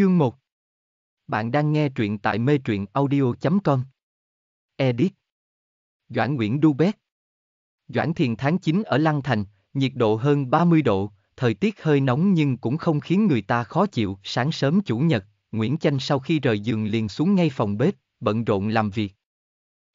Chương 1 Bạn đang nghe truyện tại mê truyện audio.com Edit Doãn Nguyễn Đu Bét Doãn Thiền tháng 9 ở Lăng Thành, nhiệt độ hơn 30 độ, thời tiết hơi nóng nhưng cũng không khiến người ta khó chịu. Sáng sớm Chủ nhật, Nguyễn Chanh sau khi rời giường liền xuống ngay phòng bếp, bận rộn làm việc.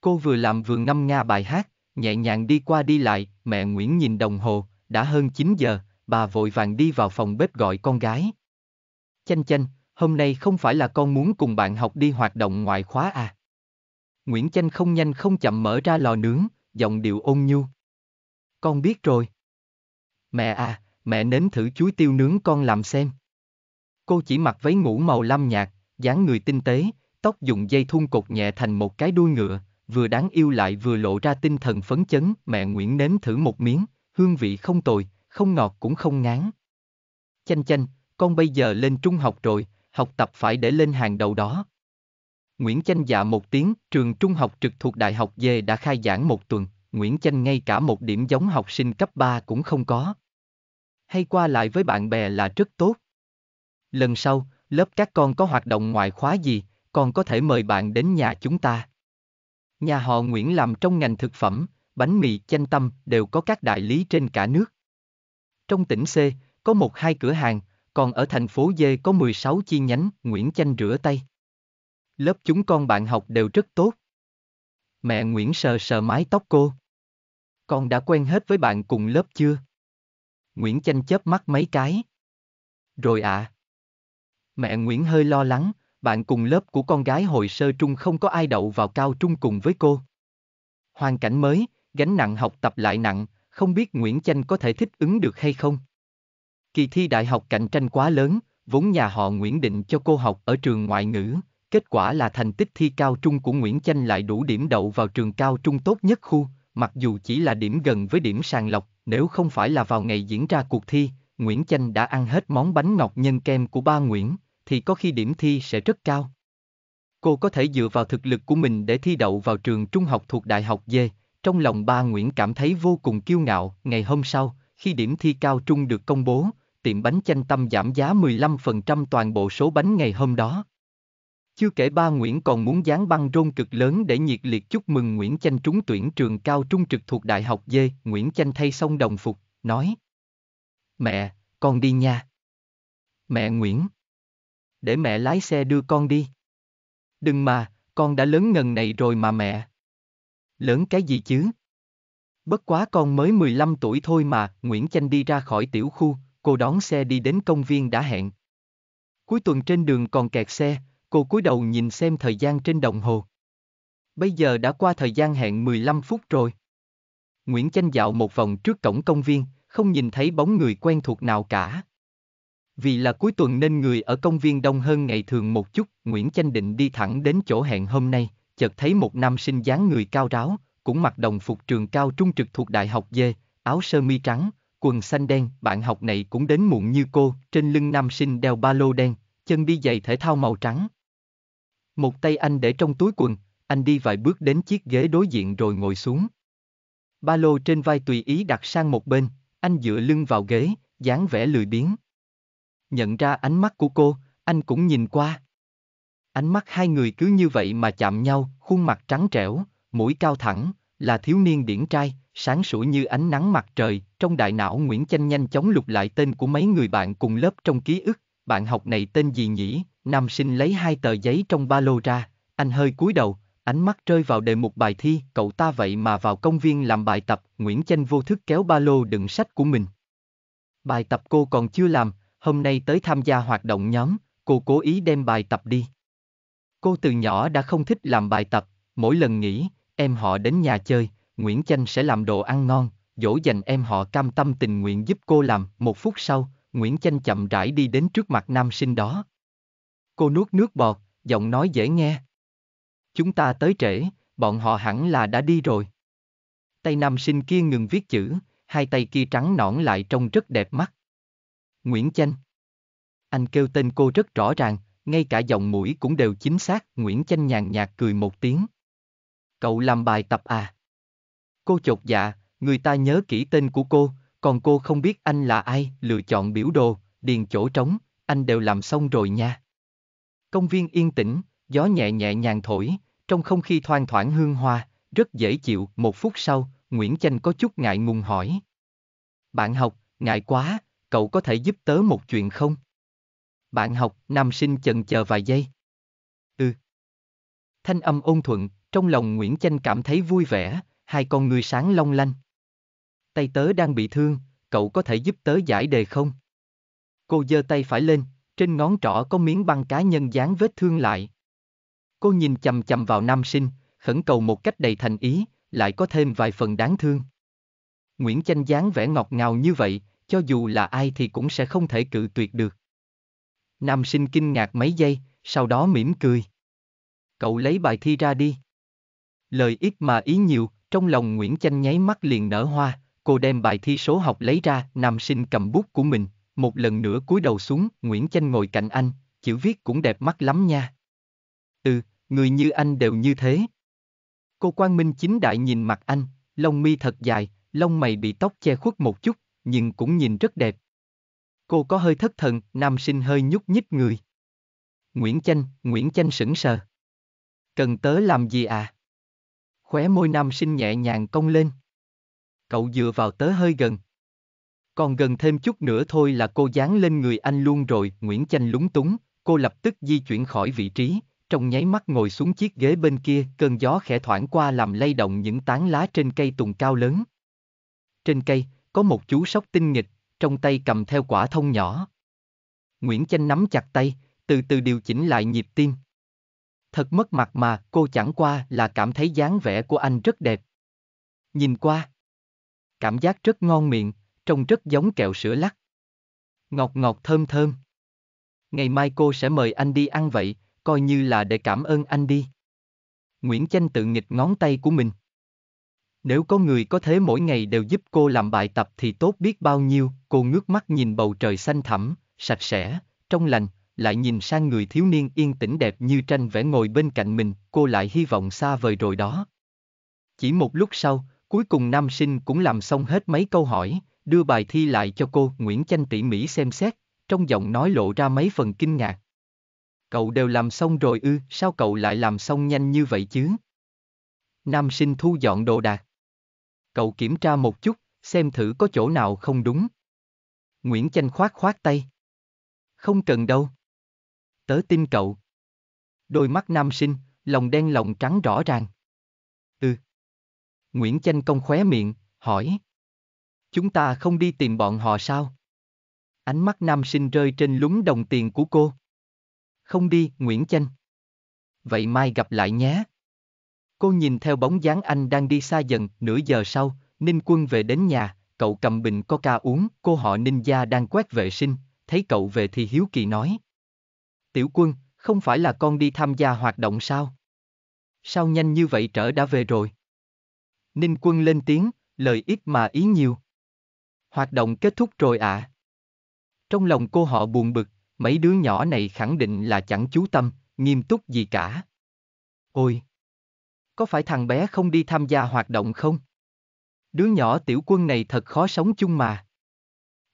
Cô vừa làm vừa ngâm nga bài hát, nhẹ nhàng đi qua đi lại, mẹ Nguyễn nhìn đồng hồ, đã hơn 9 giờ, bà vội vàng đi vào phòng bếp gọi con gái. Chanh chanh, hôm nay không phải là con muốn cùng bạn học đi hoạt động ngoại khóa à? Nguyễn Chanh không nhanh không chậm mở ra lò nướng, giọng điệu ôn nhu. Con biết rồi. Mẹ à, mẹ nếm thử chuối tiêu nướng con làm xem. Cô chỉ mặc váy ngủ màu lam nhạt, dáng người tinh tế, tóc dùng dây thun cột nhẹ thành một cái đuôi ngựa, vừa đáng yêu lại vừa lộ ra tinh thần phấn chấn. Mẹ Nguyễn nếm thử một miếng, hương vị không tồi, không ngọt cũng không ngán. Chanh chanh, con bây giờ lên trung học rồi, học tập phải để lên hàng đầu đó. Nguyễn Chanh dạ một tiếng, trường trung học trực thuộc Đại học Dê đã khai giảng một tuần, Nguyễn Chanh ngay cả một điểm giống học sinh cấp 3 cũng không có. Hay qua lại với bạn bè là rất tốt. Lần sau, lớp các con có hoạt động ngoại khóa gì, con có thể mời bạn đến nhà chúng ta. Nhà họ Nguyễn làm trong ngành thực phẩm, bánh mì, chanh tâm đều có các đại lý trên cả nước. Trong tỉnh C, có một hai cửa hàng, còn ở thành phố Dê có 16 chi nhánh, Nguyễn Chanh rửa tay. Lớp chúng con bạn học đều rất tốt. Mẹ Nguyễn sờ sờ mái tóc cô. Con đã quen hết với bạn cùng lớp chưa? Nguyễn Chanh chớp mắt mấy cái. Rồi ạ. À. Mẹ Nguyễn hơi lo lắng, bạn cùng lớp của con gái hồi sơ trung không có ai đậu vào cao trung cùng với cô. Hoàn cảnh mới, gánh nặng học tập lại nặng, không biết Nguyễn Chanh có thể thích ứng được hay không. Kỳ thi đại học cạnh tranh quá lớn, vốn nhà họ Nguyễn định cho cô học ở trường ngoại ngữ, kết quả là thành tích thi cao trung của Nguyễn Chanh lại đủ điểm đậu vào trường cao trung tốt nhất khu, mặc dù chỉ là điểm gần với điểm sàng lọc, nếu không phải là vào ngày diễn ra cuộc thi, Nguyễn Chanh đã ăn hết món bánh ngọt nhân kem của ba Nguyễn, thì có khi điểm thi sẽ rất cao. Cô có thể dựa vào thực lực của mình để thi đậu vào trường trung học thuộc Đại học Dê, trong lòng ba Nguyễn cảm thấy vô cùng kiêu ngạo, ngày hôm sau, khi điểm thi cao trung được công bố, tiệm bánh chanh tâm giảm giá 15% toàn bộ số bánh ngày hôm đó. Chưa kể ba Nguyễn còn muốn dán băng rôn cực lớn để nhiệt liệt chúc mừng Nguyễn Chanh trúng tuyển trường cao trung trực thuộc Đại học Dê, Nguyễn Chanh thay xong đồng phục, nói. Mẹ, con đi nha. Mẹ Nguyễn. Để mẹ lái xe đưa con đi. Đừng mà, con đã lớn ngần này rồi mà mẹ. Lớn cái gì chứ? Bất quá con mới 15 tuổi thôi mà, Nguyễn Chanh đi ra khỏi tiểu khu, cô đón xe đi đến công viên đã hẹn. Cuối tuần trên đường còn kẹt xe, cô cúi đầu nhìn xem thời gian trên đồng hồ. Bây giờ đã qua thời gian hẹn 15 phút rồi. Nguyễn Chanh dạo một vòng trước cổng công viên, không nhìn thấy bóng người quen thuộc nào cả. Vì là cuối tuần nên người ở công viên đông hơn ngày thường một chút, Nguyễn Chanh định đi thẳng đến chỗ hẹn hôm nay, chợt thấy một nam sinh dáng người cao ráo, cũng mặc đồng phục trường cao trung trực thuộc Đại học Dê, áo sơ mi trắng, quần xanh đen, bạn học này cũng đến muộn như cô, trên lưng nam sinh đeo ba lô đen, chân đi giày thể thao màu trắng. Một tay anh để trong túi quần, anh đi vài bước đến chiếc ghế đối diện rồi ngồi xuống. Ba lô trên vai tùy ý đặt sang một bên, anh dựa lưng vào ghế, dáng vẻ lười biếng. Nhận ra ánh mắt của cô, anh cũng nhìn qua. Ánh mắt hai người cứ như vậy mà chạm nhau, khuôn mặt trắng trẻo, mũi cao thẳng, là thiếu niên điển trai, sáng sủa như ánh nắng mặt trời, trong đại não Nguyễn Chanh nhanh chóng lục lại tên của mấy người bạn cùng lớp trong ký ức, bạn học này tên gì nhỉ, nam sinh lấy hai tờ giấy trong ba lô ra, anh hơi cúi đầu, ánh mắt rơi vào đề mục bài thi, cậu ta vậy mà vào công viên làm bài tập, Nguyễn Chanh vô thức kéo ba lô đựng sách của mình. Bài tập cô còn chưa làm, hôm nay tới tham gia hoạt động nhóm, cô cố ý đem bài tập đi. Cô từ nhỏ đã không thích làm bài tập, mỗi lần nghỉ, em họ đến nhà chơi, Nguyễn Chanh sẽ làm đồ ăn ngon, dỗ dành em họ cam tâm tình nguyện giúp cô làm. Một phút sau, Nguyễn Chanh chậm rãi đi đến trước mặt nam sinh đó. Cô nuốt nước bọt, giọng nói dễ nghe. Chúng ta tới trễ, bọn họ hẳn là đã đi rồi. Tay nam sinh kia ngừng viết chữ, hai tay kia trắng nõn lại trông rất đẹp mắt. Nguyễn Chanh. Anh kêu tên cô rất rõ ràng, ngay cả giọng mũi cũng đều chính xác. Nguyễn Chanh nhàn nhạt cười một tiếng. Cậu làm bài tập à? Cô chột dạ, người ta nhớ kỹ tên của cô, còn cô không biết anh là ai, lựa chọn biểu đồ, điền chỗ trống, anh đều làm xong rồi nha. Công viên yên tĩnh, gió nhẹ nhẹ nhàng thổi, trong không khí thoang thoảng hương hoa, rất dễ chịu. Một phút sau, Nguyễn Chanh có chút ngại ngùng hỏi. Bạn học, ngại quá, cậu có thể giúp tớ một chuyện không? Bạn học, nam sinh chần chờ vài giây. Ừ. Thanh âm ôn thuận, trong lòng Nguyễn Chanh cảm thấy vui vẻ, hai con người sáng long lanh. Tay tớ đang bị thương, cậu có thể giúp tớ giải đề không? Cô giơ tay phải lên, trên ngón trỏ có miếng băng cá nhân dán vết thương lại. Cô nhìn chầm chầm vào nam sinh, khẩn cầu một cách đầy thành ý, lại có thêm vài phần đáng thương. Nguyễn Chanh dáng vẻ ngọt ngào như vậy, cho dù là ai thì cũng sẽ không thể cự tuyệt được. Nam sinh kinh ngạc mấy giây, sau đó mỉm cười. Cậu lấy bài thi ra đi. Lời ít mà ý nhiều, trong lòng Nguyễn Chanh nháy mắt liền nở hoa, cô đem bài thi số học lấy ra, nam sinh cầm bút của mình, một lần nữa cúi đầu xuống, Nguyễn Chanh ngồi cạnh anh, chữ viết cũng đẹp mắt lắm nha. Ừ, người như anh đều như thế. Cô Quang Minh chính đại nhìn mặt anh, lông mi thật dài, lông mày bị tóc che khuất một chút, nhưng cũng nhìn rất đẹp. Cô có hơi thất thần, nam sinh hơi nhúc nhích người. Nguyễn Chanh, Nguyễn Chanh sững sờ. Cần tớ làm gì à? khóe môi nam sinh nhẹ nhàng cong lên. Cậu dựa vào tớ hơi gần. Còn gần thêm chút nữa thôi là cô dán lên người anh luôn rồi, Nguyễn Chanh lúng túng, cô lập tức di chuyển khỏi vị trí, trong nháy mắt ngồi xuống chiếc ghế bên kia, cơn gió khẽ thoảng qua làm lay động những tán lá trên cây tùng cao lớn. Trên cây, có một chú sóc tinh nghịch, trong tay cầm theo quả thông nhỏ. Nguyễn Chanh nắm chặt tay, từ từ điều chỉnh lại nhịp tim thật mất mặt mà, cô chẳng qua là cảm thấy dáng vẻ của anh rất đẹp. Nhìn qua. Cảm giác rất ngon miệng, trông rất giống kẹo sữa lắc. Ngọt ngọt thơm thơm. Ngày mai cô sẽ mời anh đi ăn vậy, coi như là để cảm ơn anh đi. Nguyễn Chanh tự nghịch ngón tay của mình. Nếu có người có thế mỗi ngày đều giúp cô làm bài tập thì tốt biết bao nhiêu, cô ngước mắt nhìn bầu trời xanh thẳm, sạch sẽ, trong lành, lại nhìn sang người thiếu niên yên tĩnh đẹp như tranh vẽ ngồi bên cạnh mình, cô lại hy vọng xa vời rồi đó. Chỉ một lúc sau, cuối cùng nam sinh cũng làm xong hết mấy câu hỏi, đưa bài thi lại cho cô Nguyễn Chanh tỉ mỉ xem xét, trong giọng nói lộ ra mấy phần kinh ngạc. Cậu đều làm xong rồi ư, sao cậu lại làm xong nhanh như vậy chứ? Nam sinh thu dọn đồ đạc. Cậu kiểm tra một chút, xem thử có chỗ nào không đúng. Nguyễn Chanh khoát khoát tay. Không cần đâu tớ tin cậu. Đôi mắt nam sinh, lòng đen lòng trắng rõ ràng. Ừ. Nguyễn Chanh công khóe miệng, hỏi. Chúng ta không đi tìm bọn họ sao? Ánh mắt nam sinh rơi trên lúng đồng tiền của cô. Không đi, Nguyễn Chanh. Vậy mai gặp lại nhé. Cô nhìn theo bóng dáng anh đang đi xa dần, nửa giờ sau, Ninh Quân về đến nhà, cậu cầm bình coca uống, cô họ Ninh Gia đang quét vệ sinh, thấy cậu về thì hiếu kỳ nói. Tiểu quân, không phải là con đi tham gia hoạt động sao? Sao nhanh như vậy trở đã về rồi? Ninh quân lên tiếng, lời ít mà ý nhiều. Hoạt động kết thúc rồi ạ. À. Trong lòng cô họ buồn bực, mấy đứa nhỏ này khẳng định là chẳng chú tâm, nghiêm túc gì cả. Ôi! Có phải thằng bé không đi tham gia hoạt động không? Đứa nhỏ tiểu quân này thật khó sống chung mà.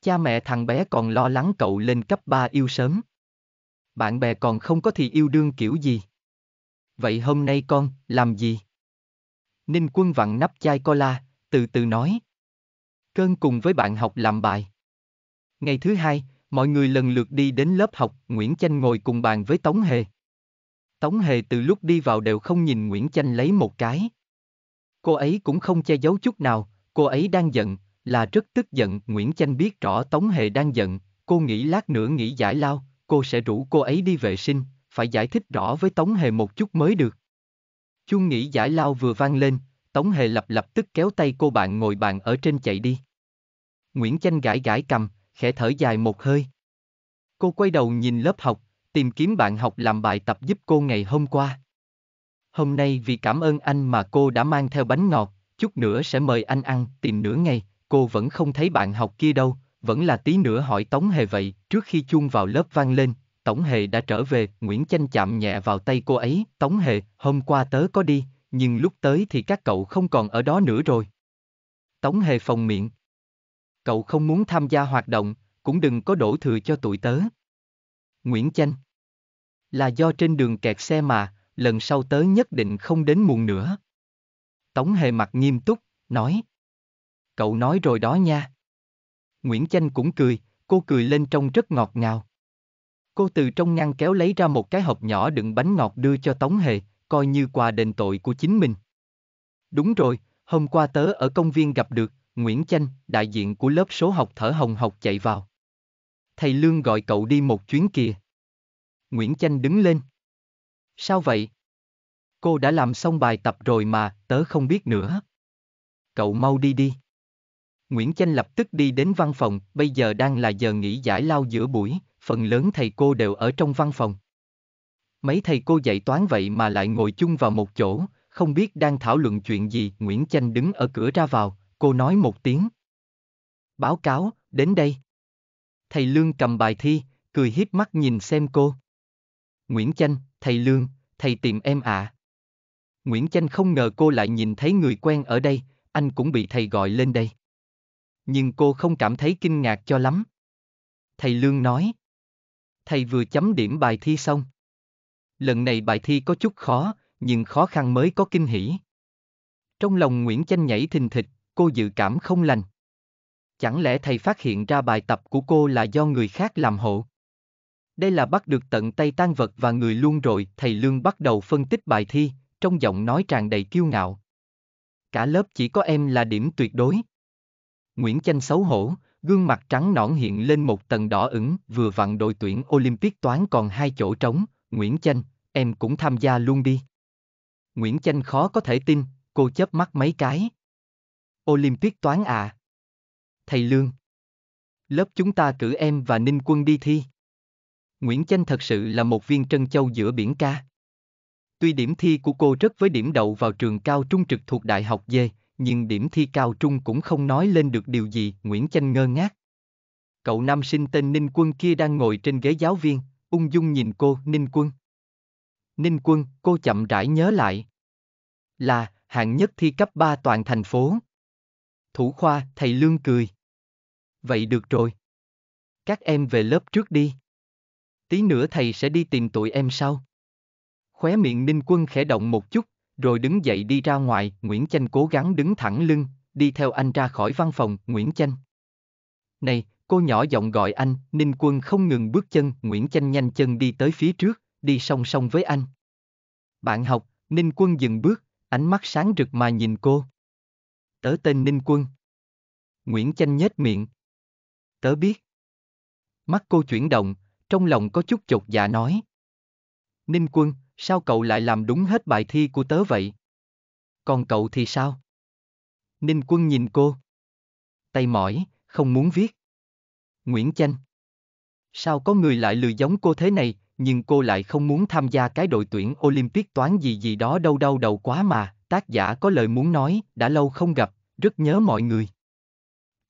Cha mẹ thằng bé còn lo lắng cậu lên cấp 3 yêu sớm bạn bè còn không có thì yêu đương kiểu gì. Vậy hôm nay con, làm gì? Ninh quân vặn nắp chai cola, từ từ nói. Cơn cùng với bạn học làm bài. Ngày thứ hai, mọi người lần lượt đi đến lớp học, Nguyễn Chanh ngồi cùng bàn với Tống Hề. Tống Hề từ lúc đi vào đều không nhìn Nguyễn Chanh lấy một cái. Cô ấy cũng không che giấu chút nào, cô ấy đang giận, là rất tức giận. Nguyễn Chanh biết rõ Tống Hề đang giận, cô nghĩ lát nữa nghĩ giải lao, cô sẽ rủ cô ấy đi vệ sinh, phải giải thích rõ với Tống Hề một chút mới được. Chuông nghĩ giải lao vừa vang lên, Tống Hề lập lập tức kéo tay cô bạn ngồi bàn ở trên chạy đi. Nguyễn Chanh gãi gãi cầm, khẽ thở dài một hơi. Cô quay đầu nhìn lớp học, tìm kiếm bạn học làm bài tập giúp cô ngày hôm qua. Hôm nay vì cảm ơn anh mà cô đã mang theo bánh ngọt, chút nữa sẽ mời anh ăn, tìm nửa ngày, cô vẫn không thấy bạn học kia đâu, vẫn là tí nữa hỏi Tống Hề vậy, trước khi chuông vào lớp vang lên, Tống Hề đã trở về, Nguyễn Chanh chạm nhẹ vào tay cô ấy, Tống Hề, hôm qua tớ có đi, nhưng lúc tới thì các cậu không còn ở đó nữa rồi. Tống Hề phòng miệng. Cậu không muốn tham gia hoạt động, cũng đừng có đổ thừa cho tụi tớ. Nguyễn Chanh. Là do trên đường kẹt xe mà, lần sau tớ nhất định không đến muộn nữa. Tống Hề mặt nghiêm túc, nói. Cậu nói rồi đó nha. Nguyễn Chanh cũng cười, cô cười lên trông rất ngọt ngào. Cô từ trong ngăn kéo lấy ra một cái hộp nhỏ đựng bánh ngọt đưa cho Tống Hề, coi như quà đền tội của chính mình. Đúng rồi, hôm qua tớ ở công viên gặp được, Nguyễn Chanh, đại diện của lớp số học thở hồng học chạy vào. Thầy Lương gọi cậu đi một chuyến kìa. Nguyễn Chanh đứng lên. Sao vậy? Cô đã làm xong bài tập rồi mà, tớ không biết nữa. Cậu mau đi đi. Nguyễn Chanh lập tức đi đến văn phòng, bây giờ đang là giờ nghỉ giải lao giữa buổi, phần lớn thầy cô đều ở trong văn phòng. Mấy thầy cô dạy toán vậy mà lại ngồi chung vào một chỗ, không biết đang thảo luận chuyện gì, Nguyễn Chanh đứng ở cửa ra vào, cô nói một tiếng. Báo cáo, đến đây. Thầy Lương cầm bài thi, cười hiếp mắt nhìn xem cô. Nguyễn Chanh, thầy Lương, thầy tìm em ạ. À. Nguyễn Chanh không ngờ cô lại nhìn thấy người quen ở đây, anh cũng bị thầy gọi lên đây nhưng cô không cảm thấy kinh ngạc cho lắm. Thầy Lương nói. Thầy vừa chấm điểm bài thi xong. Lần này bài thi có chút khó, nhưng khó khăn mới có kinh hỉ. Trong lòng Nguyễn Chanh nhảy thình thịch, cô dự cảm không lành. Chẳng lẽ thầy phát hiện ra bài tập của cô là do người khác làm hộ? Đây là bắt được tận tay tan vật và người luôn rồi, thầy Lương bắt đầu phân tích bài thi, trong giọng nói tràn đầy kiêu ngạo. Cả lớp chỉ có em là điểm tuyệt đối. Nguyễn Chanh xấu hổ, gương mặt trắng nõn hiện lên một tầng đỏ ửng, vừa vặn đội tuyển Olympic toán còn hai chỗ trống, Nguyễn Chanh, em cũng tham gia luôn đi. Nguyễn Chanh khó có thể tin, cô chớp mắt mấy cái. Olympic toán à? Thầy Lương. Lớp chúng ta cử em và Ninh Quân đi thi. Nguyễn Chanh thật sự là một viên trân châu giữa biển ca. Tuy điểm thi của cô rất với điểm đậu vào trường cao trung trực thuộc Đại học Dê, nhưng điểm thi cao trung cũng không nói lên được điều gì, Nguyễn Chanh ngơ ngác. Cậu nam sinh tên Ninh Quân kia đang ngồi trên ghế giáo viên, ung dung nhìn cô, Ninh Quân. Ninh Quân, cô chậm rãi nhớ lại. Là, hạng nhất thi cấp 3 toàn thành phố. Thủ khoa, thầy Lương cười. Vậy được rồi. Các em về lớp trước đi. Tí nữa thầy sẽ đi tìm tụi em sau. Khóe miệng Ninh Quân khẽ động một chút, rồi đứng dậy đi ra ngoài, Nguyễn Chanh cố gắng đứng thẳng lưng, đi theo anh ra khỏi văn phòng, Nguyễn Chanh. Này, cô nhỏ giọng gọi anh, Ninh Quân không ngừng bước chân, Nguyễn Chanh nhanh chân đi tới phía trước, đi song song với anh. Bạn học, Ninh Quân dừng bước, ánh mắt sáng rực mà nhìn cô. Tớ tên Ninh Quân. Nguyễn Chanh nhếch miệng. Tớ biết. Mắt cô chuyển động, trong lòng có chút chột dạ nói. Ninh Quân, sao cậu lại làm đúng hết bài thi của tớ vậy? Còn cậu thì sao? Ninh quân nhìn cô. Tay mỏi, không muốn viết. Nguyễn Chanh. Sao có người lại lừa giống cô thế này, nhưng cô lại không muốn tham gia cái đội tuyển Olympic toán gì gì đó đâu đau đầu quá mà, tác giả có lời muốn nói, đã lâu không gặp, rất nhớ mọi người.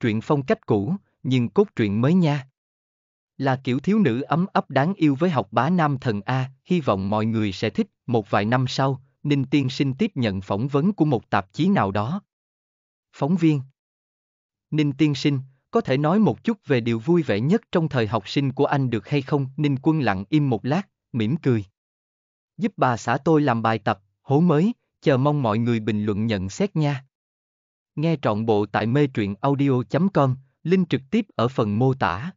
Truyện phong cách cũ, nhưng cốt truyện mới nha. Là kiểu thiếu nữ ấm ấp đáng yêu với học bá nam thần A, hy vọng mọi người sẽ thích, một vài năm sau, Ninh Tiên Sinh tiếp nhận phỏng vấn của một tạp chí nào đó. Phóng viên Ninh Tiên Sinh, có thể nói một chút về điều vui vẻ nhất trong thời học sinh của anh được hay không? Ninh Quân lặng im một lát, mỉm cười. Giúp bà xã tôi làm bài tập, hố mới, chờ mong mọi người bình luận nhận xét nha. Nghe trọn bộ tại mê truyện audio.com, link trực tiếp ở phần mô tả.